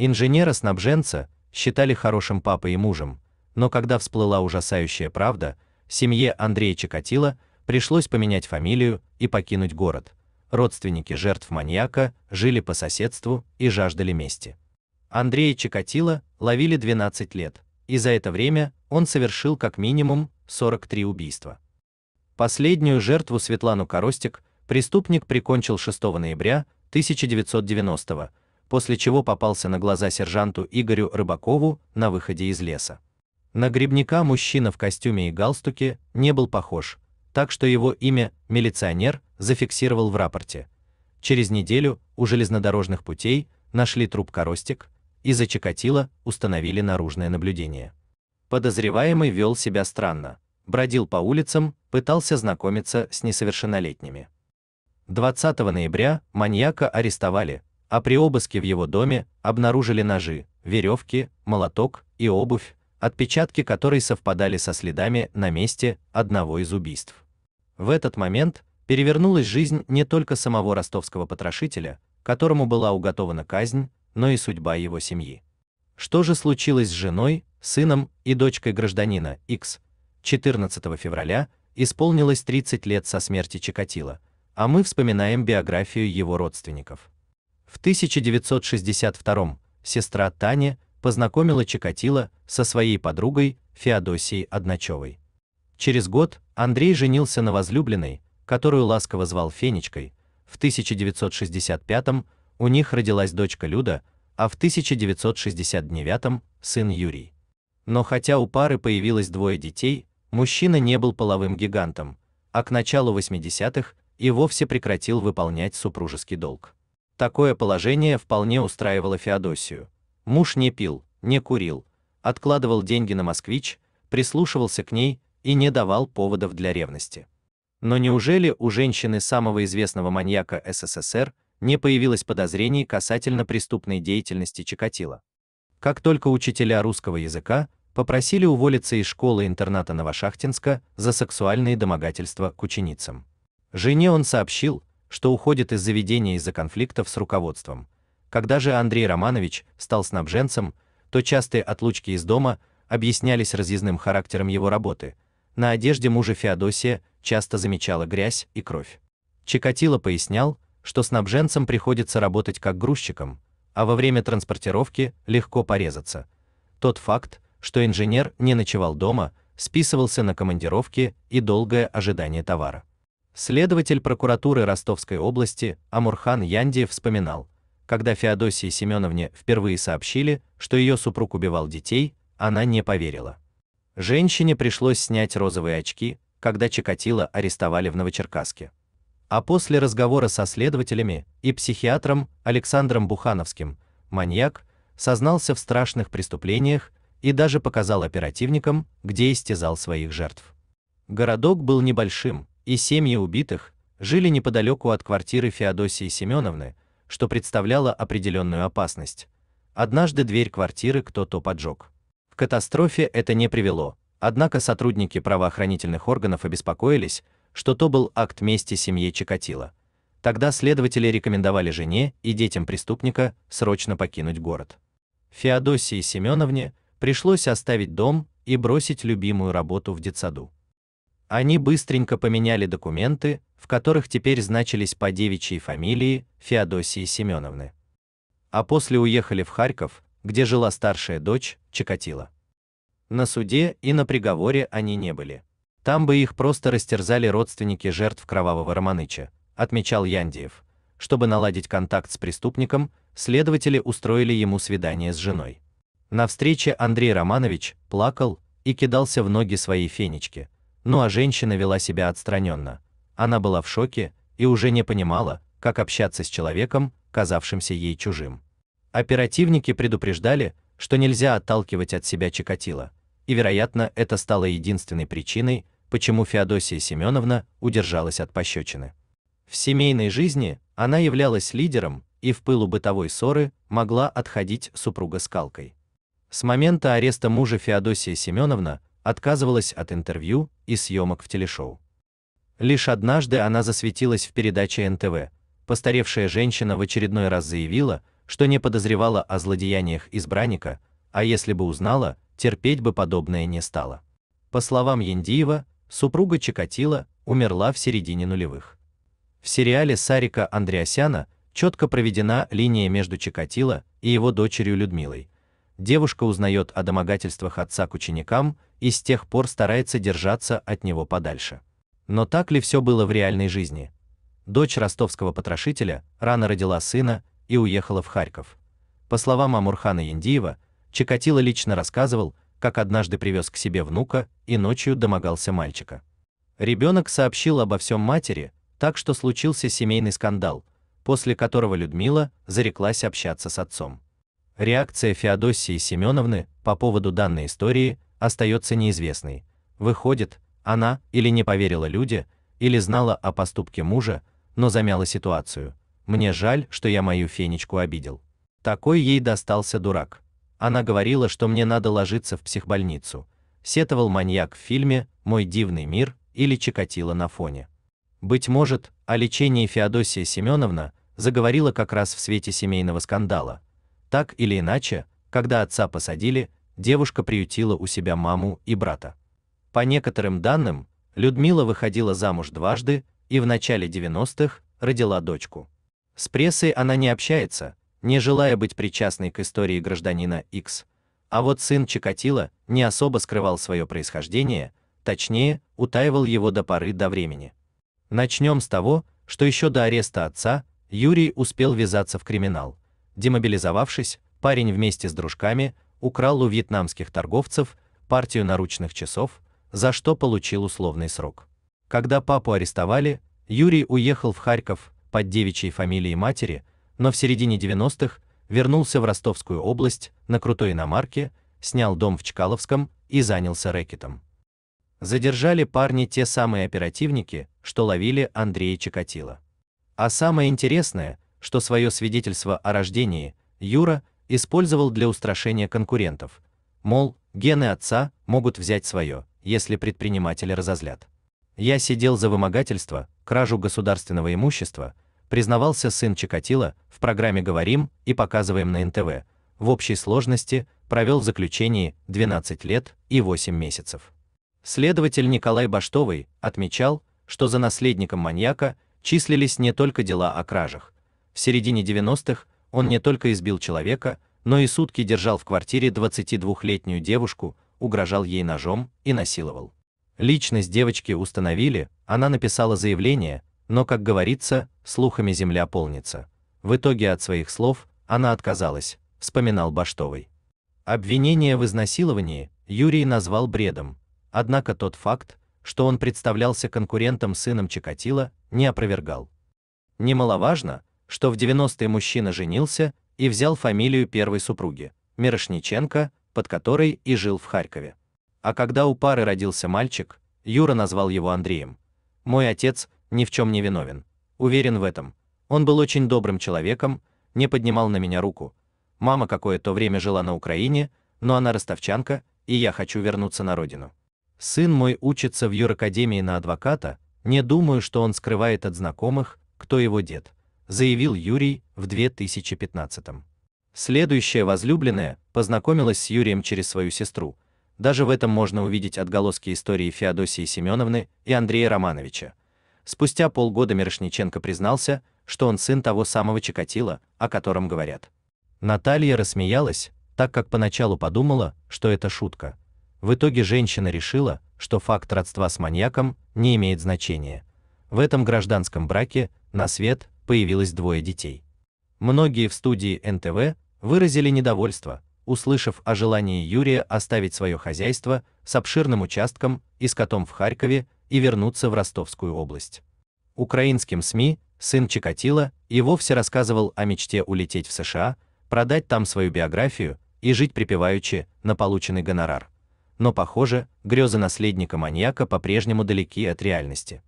Инженера-снабженца считали хорошим папой и мужем, но когда всплыла ужасающая правда, семье Андрея Чикатило пришлось поменять фамилию и покинуть город. Родственники жертв маньяка жили по соседству и жаждали мести. Андрея Чикатило ловили 12 лет, и за это время он совершил как минимум 43 убийства. Последнюю жертву Светлану Коростик преступник прикончил 6 ноября 1990 года после чего попался на глаза сержанту Игорю Рыбакову на выходе из леса. На грибника мужчина в костюме и галстуке не был похож, так что его имя милиционер зафиксировал в рапорте. Через неделю у железнодорожных путей нашли труп коростик и за Чикатило установили наружное наблюдение. Подозреваемый вел себя странно, бродил по улицам, пытался знакомиться с несовершеннолетними. 20 ноября маньяка арестовали, а при обыске в его доме обнаружили ножи, веревки, молоток и обувь, отпечатки которой совпадали со следами на месте одного из убийств. В этот момент перевернулась жизнь не только самого ростовского потрошителя, которому была уготована казнь, но и судьба его семьи. Что же случилось с женой, сыном и дочкой гражданина X? 14 февраля исполнилось 30 лет со смерти Чикатило, а мы вспоминаем биографию его родственников. В 1962 сестра Таня познакомила Чикатило со своей подругой Феодосией Одначевой. Через год Андрей женился на возлюбленной, которую ласково звал Фенечкой. В 1965 у них родилась дочка Люда, а в 1969 сын Юрий. Но хотя у пары появилось двое детей, мужчина не был половым гигантом, а к началу 80-х и вовсе прекратил выполнять супружеский долг. Такое положение вполне устраивало Феодосию. Муж не пил, не курил, откладывал деньги на москвич, прислушивался к ней и не давал поводов для ревности. Но неужели у женщины самого известного маньяка СССР не появилось подозрений касательно преступной деятельности Чикатила? Как только учителя русского языка попросили уволиться из школы-интерната Новошахтинска за сексуальные домогательства к ученицам. Жене он сообщил, что уходит из заведения из-за конфликтов с руководством. Когда же Андрей Романович стал снабженцем, то частые отлучки из дома объяснялись разъездным характером его работы. На одежде мужа Феодосия часто замечала грязь и кровь. Чикатило пояснял, что снабженцам приходится работать как грузчикам, а во время транспортировки легко порезаться. Тот факт, что инженер не ночевал дома, списывался на командировки и долгое ожидание товара. Следователь прокуратуры Ростовской области Амурхан Янди вспоминал, когда Феодосии Семеновне впервые сообщили, что ее супруг убивал детей, она не поверила. Женщине пришлось снять розовые очки, когда Чикатило арестовали в Новочеркасске. А после разговора со следователями и психиатром Александром Бухановским, маньяк сознался в страшных преступлениях и даже показал оперативникам, где истязал своих жертв. Городок был небольшим, и семьи убитых жили неподалеку от квартиры Феодосии Семеновны, что представляло определенную опасность. Однажды дверь квартиры кто-то поджег. В катастрофе это не привело. Однако сотрудники правоохранительных органов обеспокоились, что то был акт мести семьи Чикатило. Тогда следователи рекомендовали жене и детям преступника срочно покинуть город. Феодосии Семеновне пришлось оставить дом и бросить любимую работу в детсаду. Они быстренько поменяли документы, в которых теперь значились по девичьей фамилии Феодосии Семеновны. А после уехали в Харьков, где жила старшая дочь Чикатила. На суде и на приговоре они не были. Там бы их просто растерзали родственники жертв кровавого Романыча, отмечал Яндиев. Чтобы наладить контакт с преступником, следователи устроили ему свидание с женой. На встрече Андрей Романович плакал и кидался в ноги своей фенечке. Ну а женщина вела себя отстраненно. Она была в шоке и уже не понимала, как общаться с человеком, казавшимся ей чужим. Оперативники предупреждали, что нельзя отталкивать от себя Чикатило, и, вероятно, это стало единственной причиной, почему Феодосия Семеновна удержалась от пощечины. В семейной жизни она являлась лидером и в пылу бытовой ссоры могла отходить супруга скалкой. С момента ареста мужа Феодосия Семеновна отказывалась от интервью и съемок в телешоу. Лишь однажды она засветилась в передаче НТВ. Постаревшая женщина в очередной раз заявила, что не подозревала о злодеяниях избранника, а если бы узнала, терпеть бы подобное не стала. По словам Яндиева, супруга Чикатила умерла в середине нулевых. В сериале Сарика Андреасяна четко проведена линия между Чикатило и его дочерью Людмилой, девушка узнает о домогательствах отца к ученикам и с тех пор старается держаться от него подальше. Но так ли все было в реальной жизни? Дочь ростовского потрошителя рано родила сына и уехала в Харьков. По словам Амурхана Яндиева, Чикатило лично рассказывал, как однажды привез к себе внука и ночью домогался мальчика. Ребенок сообщил обо всем матери, так что случился семейный скандал, после которого Людмила зареклась общаться с отцом. Реакция Феодосии Семеновны по поводу данной истории остается неизвестной. Выходит, она или не поверила Люде, или знала о поступке мужа, но замяла ситуацию. Мне жаль, что я мою Фенечку обидел. Такой ей достался дурак. Она говорила, что мне надо ложиться в психбольницу. Сетовал маньяк в фильме Мой дивный мир или Чикатило на фоне. Быть может, о лечении Феодосия Семеновна заговорила как раз в свете семейного скандала, так или иначе, когда отца посадили, девушка приютила у себя маму и брата. По некоторым данным, Людмила выходила замуж дважды и в начале 90-х родила дочку. С прессой она не общается, не желая быть причастной к истории гражданина X. А вот сын Чикатило не особо скрывал свое происхождение, точнее, утаивал его до поры до времени. Начнем с того, что еще до ареста отца Юрий успел ввязаться в криминал, Демобилизовавшись, парень вместе с дружками украл у вьетнамских торговцев партию наручных часов, за что получил условный срок. Когда папу арестовали, Юрий уехал в Харьков под девичьей фамилией матери, но в середине 90-х вернулся в Ростовскую область на крутой иномарке, снял дом в Чкаловском и занялся рэкетом. Задержали парни те самые оперативники, что ловили Андрея Чикатило. А самое интересное, что свое свидетельство о рождении Юра использовал для устрашения конкурентов. Мол, гены отца могут взять свое, если предприниматели разозлят. Я сидел за вымогательство, кражу государственного имущества, признавался сын Чикатило в программе Говорим и показываем на НТВ. В общей сложности провел в заключении 12 лет и 8 месяцев. Следователь Николай Баштовый отмечал, что за наследником маньяка числились не только дела о кражах, в середине 90-х он не только избил человека, но и сутки держал в квартире 22-летнюю девушку, угрожал ей ножом и насиловал. Личность девочки установили, она написала заявление, но, как говорится, слухами земля полнится. В итоге от своих слов она отказалась, вспоминал Баштовый. Обвинение в изнасиловании Юрий назвал бредом, однако тот факт, что он представлялся конкурентом сыном Чикатило, не опровергал. Немаловажно, что в 90-е мужчина женился и взял фамилию первой супруги, Мирошниченко, под которой и жил в Харькове. А когда у пары родился мальчик, Юра назвал его Андреем. Мой отец ни в чем не виновен. Уверен в этом. Он был очень добрым человеком, не поднимал на меня руку. Мама какое-то время жила на Украине, но она ростовчанка, и я хочу вернуться на родину. Сын мой учится в юракадемии на адвоката, не думаю, что он скрывает от знакомых, кто его дед заявил Юрий в 2015. Следующая возлюбленная познакомилась с Юрием через свою сестру. Даже в этом можно увидеть отголоски истории Феодосии Семеновны и Андрея Романовича. Спустя полгода Мирошниченко признался, что он сын того самого Чикатила, о котором говорят. Наталья рассмеялась, так как поначалу подумала, что это шутка. В итоге женщина решила, что факт родства с маньяком не имеет значения. В этом гражданском браке на свет появилось двое детей. Многие в студии НТВ выразили недовольство, услышав о желании Юрия оставить свое хозяйство с обширным участком и скотом в Харькове и вернуться в Ростовскую область. Украинским СМИ сын Чикатило и вовсе рассказывал о мечте улететь в США, продать там свою биографию и жить припеваючи на полученный гонорар. Но, похоже, грезы наследника маньяка по-прежнему далеки от реальности.